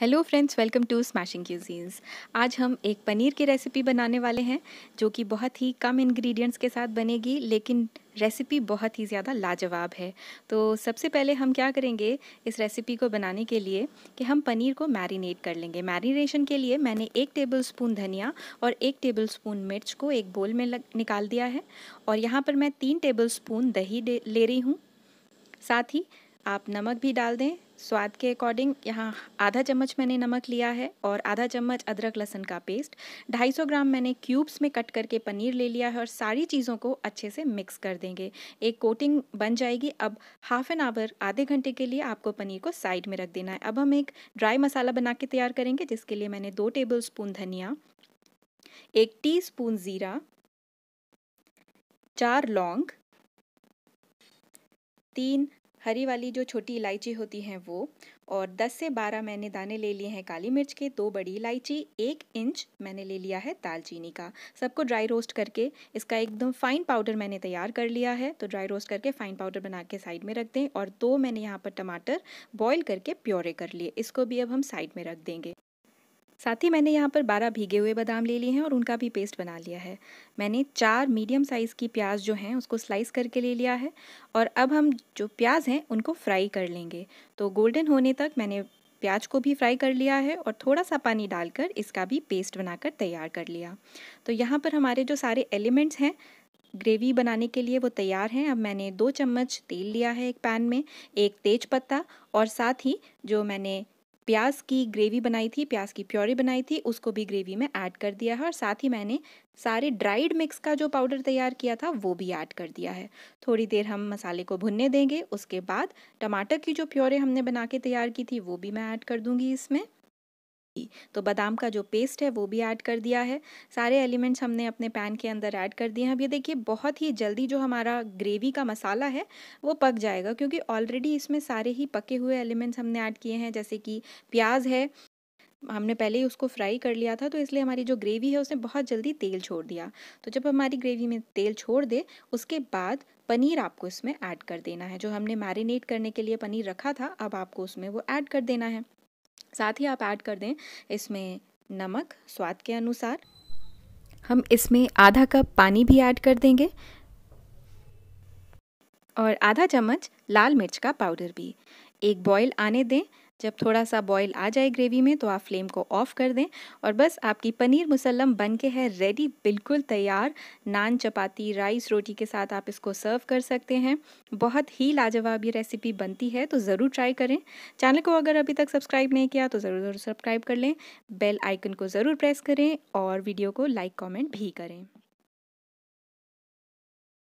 hello friends welcome to smashing cuisines आज हम एक पनीर की रेसिपी बनाने वाले हैं जो कि बहुत ही कम इंग्रेडिएंट्स के साथ बनेगी लेकिन रेसिपी बहुत ही ज़्यादा लाजवाब है तो सबसे पहले हम क्या करेंगे इस रेसिपी को बनाने के लिए कि हम पनीर को मैरिनेट कर लेंगे मैरिनेशन के लिए मैंने एक टेबल स्पून धनिया और एक टेबल स्पून मिर्च को एक बोल में लग, निकाल दिया है और यहाँ पर मैं तीन टेबल स्पून दही ले रही हूँ साथ ही आप नमक भी डाल दें स्वाद के अकॉर्डिंग यहाँ आधा चम्मच मैंने नमक लिया है और आधा चम्मच अदरक लहसन का पेस्ट 250 ग्राम मैंने क्यूब्स में कट करके पनीर ले लिया है और सारी चीज़ों को अच्छे से मिक्स कर देंगे एक कोटिंग बन जाएगी अब हाफ एन आवर आधे घंटे के लिए आपको पनीर को साइड में रख देना है अब हम एक ड्राई मसाला बना के तैयार करेंगे जिसके लिए मैंने दो टेबल स्पून धनिया एक टी स्पून ज़ीरा चार लौंग तीन हरी वाली जो छोटी इलायची होती है वो और 10 से 12 मैंने दाने ले लिए हैं काली मिर्च के दो बड़ी इलायची एक इंच मैंने ले लिया है दालचीनी का सबको ड्राई रोस्ट करके इसका एकदम फाइन पाउडर मैंने तैयार कर लिया है तो ड्राई रोस्ट करके फाइन पाउडर बना के साइड में रख दें और दो मैंने यहाँ पर टमाटर बॉईल करके प्योरे कर लिए इसको भी अब हम साइड में रख देंगे साथ ही मैंने यहाँ पर 12 भीगे हुए बादाम ले लिए हैं और उनका भी पेस्ट बना लिया है मैंने चार मीडियम साइज़ की प्याज जो हैं उसको स्लाइस करके ले लिया है और अब हम जो प्याज हैं उनको फ्राई कर लेंगे तो गोल्डन होने तक मैंने प्याज को भी फ्राई कर लिया है और थोड़ा सा पानी डालकर इसका भी पेस्ट बनाकर तैयार कर लिया तो यहाँ पर हमारे जो सारे एलिमेंट्स हैं ग्रेवी बनाने के लिए वो तैयार हैं अब मैंने दो चम्मच तेल लिया है एक पैन में एक तेज पत्ता और साथ ही जो मैंने प्याज की ग्रेवी बनाई थी प्याज की प्योरी बनाई थी उसको भी ग्रेवी में ऐड कर दिया है और साथ ही मैंने सारे ड्राइड मिक्स का जो पाउडर तैयार किया था वो भी ऐड कर दिया है थोड़ी देर हम मसाले को भुनने देंगे उसके बाद टमाटर की जो प्योरे हमने बना के तैयार की थी वो भी मैं ऐड कर दूँगी इसमें तो बादाम का जो पेस्ट है वो भी ऐड कर दिया है सारे एलिमेंट्स हमने अपने पैन के अंदर ऐड कर दिए हैं अब ये देखिए बहुत ही जल्दी जो हमारा ग्रेवी का मसाला है वो पक जाएगा क्योंकि ऑलरेडी इसमें सारे ही पके हुए एलिमेंट्स हमने ऐड किए हैं जैसे कि प्याज है हमने पहले ही उसको फ्राई कर लिया था तो इसलिए हमारी जो ग्रेवी है उसने बहुत जल्दी तेल छोड़ दिया तो जब हमारी ग्रेवी में तेल छोड़ दे उसके बाद पनीर आपको इसमें ऐड कर देना है जो हमने मैरिनेट करने के लिए पनीर रखा था अब आपको उसमें वो ऐड कर देना है साथ ही आप ऐड कर दें इसमें नमक स्वाद के अनुसार हम इसमें आधा कप पानी भी ऐड कर देंगे और आधा चम्मच लाल मिर्च का पाउडर भी एक बॉईल आने दें जब थोड़ा सा बॉईल आ जाए ग्रेवी में तो आप फ्लेम को ऑफ कर दें और बस आपकी पनीर मुसल्लम बन के है रेडी बिल्कुल तैयार नान चपाती राइस रोटी के साथ आप इसको सर्व कर सकते हैं बहुत ही लाजवाब ये रेसिपी बनती है तो ज़रूर ट्राई करें चैनल को अगर अभी तक सब्सक्राइब नहीं किया तो ज़रूर ज़रूर सब्सक्राइब कर लें बेल आइकन को ज़रूर प्रेस करें और वीडियो को लाइक कॉमेंट भी करें